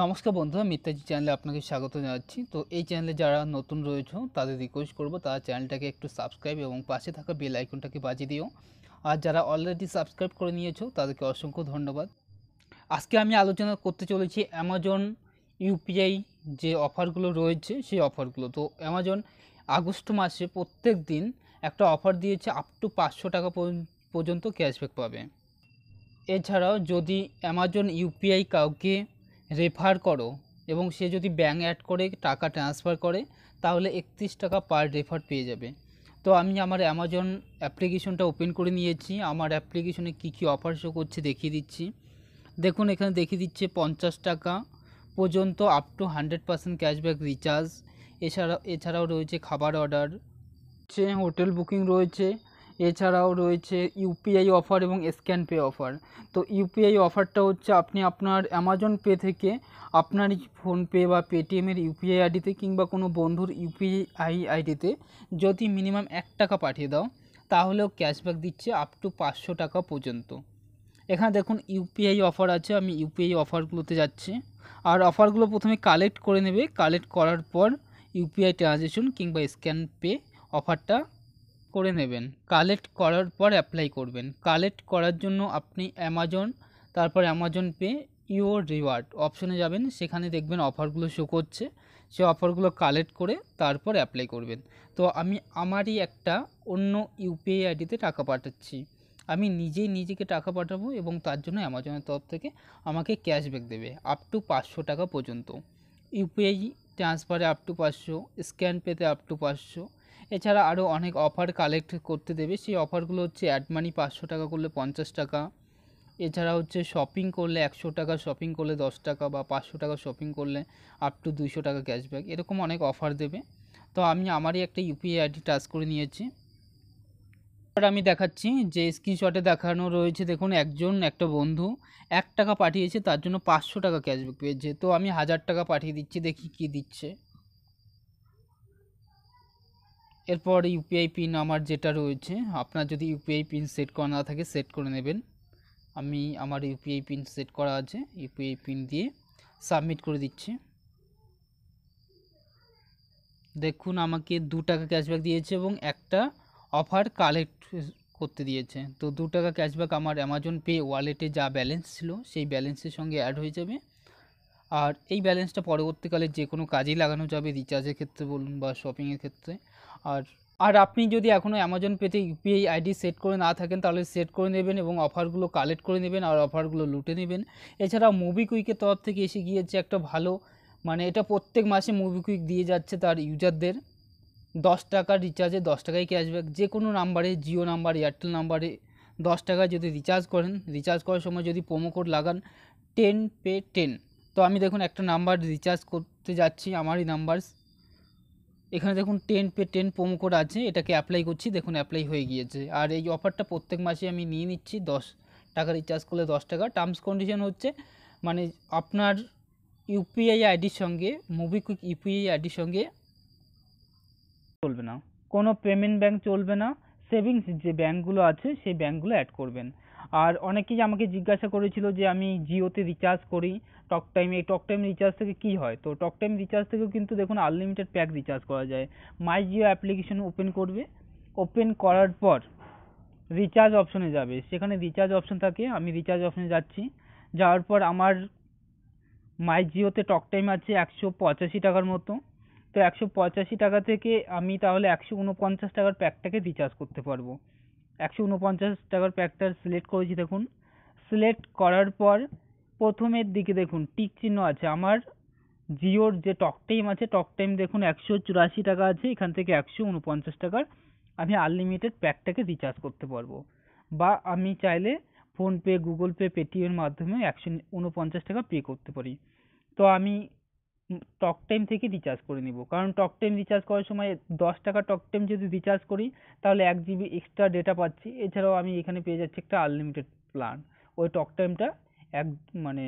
নমস্কার বন্ধুরা মিত্রাজি চ্যানেলে আপনাকে স্বাগত জানাচ্ছি তো এই চ্যানেলে যারা নতুন রয়েছে তাদের রিকোয়েস্ট করবো তারা চ্যানেলটাকে একটু সাবস্ক্রাইব এবং পাশে থাকা বেল আইকনটাকে বাজিয়ে দিও আর যারা অলরেডি সাবস্ক্রাইব করে নিয়েছো তাদেরকে অসংখ্য ধন্যবাদ আজকে আমি আলোচনা করতে চলেছি অ্যামাজন ইউপিআই যে অফারগুলো রয়েছে সেই অফারগুলো তো অ্যামাজন আগস্ট মাসে প্রত্যেক দিন একটা অফার দিয়েছে আপ টু পাঁচশো টাকা পর্যন্ত ক্যাশব্যাক পাবে এছাড়াও যদি অ্যামাজন ইউপিআই কাউকে রেফার করো এবং সে যদি ব্যাঙ্ক অ্যাড করে টাকা ট্রান্সফার করে তাহলে একত্রিশ টাকা পার রেফার পেয়ে যাবে তো আমি আমার অ্যামাজন অ্যাপ্লিকেশনটা ওপেন করে নিয়েছি আমার অ্যাপ্লিকেশনে কী কী অফার শো করছে দেখিয়ে দিচ্ছি দেখুন এখানে দেখিয়ে দিচ্ছে পঞ্চাশ টাকা পর্যন্ত up to hundred percent cashback recharge এছাড়া এছাড়াও রয়েছে খাবার অর্ডার হচ্ছে হোটেল বুকিং রয়েছে এছাড়াও রয়েছে ইউপিআই অফার এবং স্ক্যান পে অফার তো ইউপিআই অফারটা হচ্ছে আপনি আপনার অ্যামাজন পে থেকে আপনার ফোনপে বা পেটিএমের ইউপিআই আইডিতে কিংবা কোনো বন্ধুর ইউপিআই আইডিতে যদি মিনিমাম এক টাকা পাঠিয়ে দাও তাহলেও ক্যাশব্যাক দিচ্ছে আপ টু পাঁচশো টাকা পর্যন্ত এখানে দেখুন ইউপিআই অফার আছে আমি ইউপিআই অফারগুলোতে যাচ্ছি আর অফারগুলো প্রথমে কালেক্ট করে নেবে কালেক্ট করার পর ইউপিআই ট্রানজ্যাকশন কিংবা স্ক্যান পে অফারটা করে নেবেন কালেক্ট করার পর অ্যাপ্লাই করবেন কালেক্ট করার জন্য আপনি অ্যামাজন তারপর অ্যামাজন পে ইউর রিওয়ার্ড অপশনে যাবেন সেখানে দেখবেন অফারগুলো শো করছে সে অফারগুলো কালেক্ট করে তারপর অ্যাপ্লাই করবেন তো আমি আমারই একটা অন্য ইউপিআই আইডিতে টাকা পাঠাচ্ছি আমি নিজেই নিজেকে টাকা পাঠাবো এবং তার জন্য অ্যামাজনের তরফ থেকে আমাকে ক্যাশব্যাক দেবে আপ টু পাঁচশো টাকা পর্যন্ত ইউপিআই ট্রান্সফারে আপ টু পাঁচশো স্ক্যান পেতে আপ টু পাঁচশো এছাড়া আরও অনেক অফার কালেক্ট করতে দেবে সেই অফারগুলো হচ্ছে অ্যাড মানি পাঁচশো টাকা করলে পঞ্চাশ টাকা এছাড়া হচ্ছে শপিং করলে একশো টাকা শপিং করলে দশ টাকা বা পাঁচশো টাকা শপিং করলে আপ টু দুইশো টাকা ক্যাশব্যাক এরকম অনেক অফার দেবে তো আমি আমারই একটা ইউপিআই আইডি টাচ করে নিয়েছি এবার আমি দেখাচ্ছি যে স্ক্রিনশটে দেখানো রয়েছে দেখুন একজন একটা বন্ধু এক টাকা পাঠিয়েছে তার জন্য পাঁচশো টাকা ক্যাশব্যাক পেয়েছে তো আমি হাজার টাকা পাঠিয়ে দিচ্ছি দেখি কি দিচ্ছে এরপর ইউপিআই পিন আমার যেটা রয়েছে আপনার যদি ইউপিআই পিন সেট করা না থাকে সেট করে নেবেন আমি আমার ইউপিআই পিন সেট করা আছে ইউপিআই পিন দিয়ে সাবমিট করে দিচ্ছি দেখুন আমাকে দু টাকা ক্যাশব্যাক দিয়েছে এবং একটা অফার কালেক্ট করতে দিয়েছে তো দু টাকা ক্যাশব্যাক আমার অ্যামাজন পে ওয়ালেটে যা ব্যালেন্স ছিল সেই ব্যালেন্সের সঙ্গে অ্যাড হয়ে যাবে আর এই ব্যালেন্সটা পরবর্তীকালে যে কোনো কাজেই লাগানো যাবে রিচার্জের ক্ষেত্রে বলুন বা শপিংয়ের ক্ষেত্রে আর আর আপনি যদি এখনও অ্যামাজন পেতে ইউপিআই আইডি সেট করে না থাকেন তাহলে সেট করে নেবেন এবং অফারগুলো কালেক্ট করে নেবেন আর অফারগুলো লুটে নেবেন এছাড়া মুভিকুইকের তরফ থেকে এসে গিয়েছে একটা ভালো মানে এটা প্রত্যেক মাসে মুভিকুইক দিয়ে যাচ্ছে তার ইউজারদের দশ টাকার রিচার্জে দশ টাকায় ক্যাশব্যাক যে কোনো নাম্বারে জিও নাম্বার এয়ারটেল নাম্বারে দশ টাকায় যদি রিচার্জ করেন রিচার্জ করার সময় যদি প্রোমো কোড লাগান টেন পে টেন তো আমি দেখুন একটা নাম্বার রিচার্জ করতে যাচ্ছি আমারই নাম্বারস এখানে দেখুন ten pay ten promo code আছে এটাকে অ্যাপ্লাই করছি দেখুন অ্যাপ্লাই হয়ে গিয়েছে আর এই অফারটা প্রত্যেক মাসে আমি নিয়ে নিচ্ছি দশ টাকা রিচার্জ করলে দশ টাকা টার্মস কন্ডিশন হচ্ছে মানে আপনার ইউপিআই আইডির সঙ্গে মোবিকুইক ইউপিআই আইডির সঙ্গে চলবে না কোনো পেমেন্ট ব্যাংক চলবে না সেভিংস যে ব্যাঙ্কগুলো আছে সেই ব্যাঙ্কগুলো অ্যাড করবেন আর অনেকেই আমাকে জিজ্ঞাসা করেছিল যে আমি জিওতে recharge করি talktime এই talktime recharge থেকে কি হয়? তো talktime recharge থেকেও কিন্তু দেখুন unlimited pack recharge করা যায়। my jio application open করবে, open করার পর recharge option এ যাবে, সেখানে recharge option থাকে আমি recharge option এ যাচ্ছি, যাওয়ার পর আমার my jio তে talktime আছে একশো পঁচাশি টাকার মতো। তো একশো পঁচাশি টাকা থেকে আমি তাহলে একশো ঊনপঞ্চাশ টাকার pack টাকে recharge করতে পারবো। একশো উনপঞ্চাশ টাকার প্যাকটা সিলেক্ট করেছি দেখুন সিলেক্ট করার পর প্রথমের দিকে দেখুন টিক চিহ্ন আছে আমার জিওর যে টক টাইম আছে টক টাইম দেখুন একশো চুরাশি টাকা আছে এখান থেকে একশো উনপঞ্চাশ টাকার আমি আনলিমিটেড প্যাকটাকে রিচার্জ করতে পারবো বা আমি চাইলে ফোনপে গুগল পে পেটিএমের মাধ্যমে একশো উনপঞ্চাশ টাকা পে করতে পারি তো আমি talk time থেকে recharge করে নিবো কারণ talk time recharge করার সময় দশ টাকা talk time যদি recharge করি তাহলে এক GB extra data পাচ্ছি এছাড়াও আমি এখানে পেয়ে যাচ্ছি একটা unlimited plan ওই talk time টা এক মানে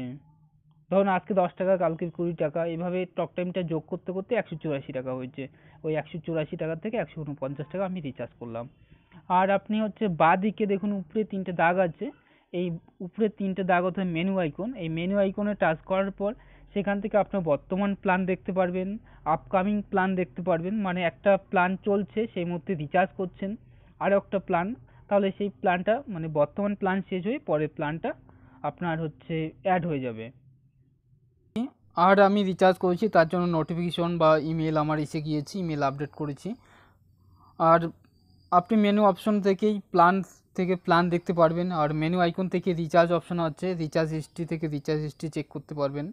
ধরুন আজকে দশ টাকা কালকে কুড়ি টাকা এভাবে talk time টা যোগ করতে করতে একশো চুরাশি টাকা হয়েছে। ওই একশো চুরাশি টাকা থেকে একশো ঊনপঞ্চাশ টাকা আমি recharge করলাম। আর আপনি হচ্ছে বাঁদিকে দেখুন উপরে তিনটে দাগ আছে এই উপরে তিনটে দাগ অর্থাৎ menu icon এই menu icon এ touch করার পর সেখান থেকে আপনার বর্তমান প্ল্যান দেখতে পারবেন আপকামিং প্ল্যান দেখতে পারবেন মানে একটা প্ল্যান চলছে সেই মুহূর্তে রিচার্জ করছেন আরও একটা প্ল্যান তাহলে সেই প্ল্যানটা মানে বর্তমান প্ল্যান শেষ হয়ে পরের প্ল্যানটা আপনার হচ্ছে অ্যাড হয়ে যাবে আর আমি রিচার্জ করেছি তার জন্য নোটিফিকেশন বা ইমেল আমার এসে গিয়েছে ইমেল আপডেট করেছি আর আপনি মেনু অপশন থেকেই প্ল্যান থেকে প্ল্যান দেখতে পারবেন আর মেনু আইকন থেকে রিচার্জ অপশন আছে রিচার্জ হিস্ট্রি থেকে রিচার্জ হিস্ট্রি চেক করতে পারবেন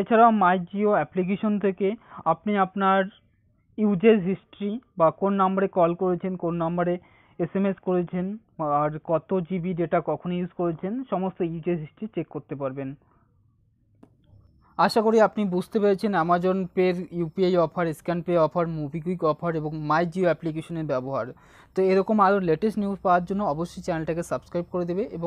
এছাড়াও মাই জিও অ্যাপ্লিকেশন থেকে আপনি আপনার ইউজেস হিস্ট্রি বা কোন নম্বরে কল করেছেন কোন নম্বরে এসএমএস করেছেন আর কত জিবি ডেটা কখন ইউজ করেছেন সমস্ত ইউজেস হিস্ট্রি চেক করতে পারবেন আশা করি আপনি বুঝতে পেরেছেন অ্যামাজন পের UPI offer scan pay offer MobiKwik offer এবং মাই জিও অ্যাপ্লিকেশনের ব্যবহার তো এরকম আরও লেটেস্ট নিউজ পাওয়ার জন্য অবশ্যই চ্যানেলটাকে সাবস্ক্রাইব করে দেবে এবং